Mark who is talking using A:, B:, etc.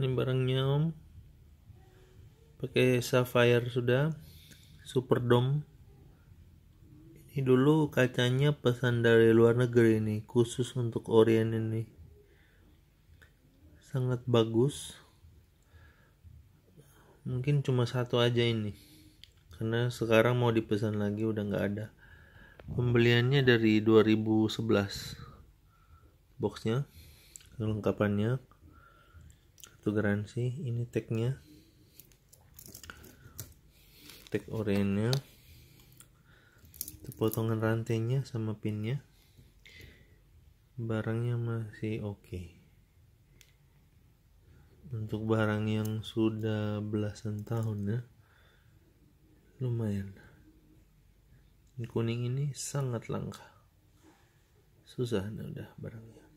A: ini barangnya om pakai sapphire sudah super dome ini dulu kacanya pesan dari luar negeri ini khusus untuk Orient ini sangat bagus mungkin cuma satu aja ini karena sekarang mau dipesan lagi udah nggak ada pembeliannya dari 2011 boxnya kelengkapannya itu garansi ini tagnya tag oranye potongan rantainya sama pinnya barangnya masih oke okay. untuk barang yang sudah belasan tahun ya lumayan kuning
B: ini sangat langka susah nah udah barangnya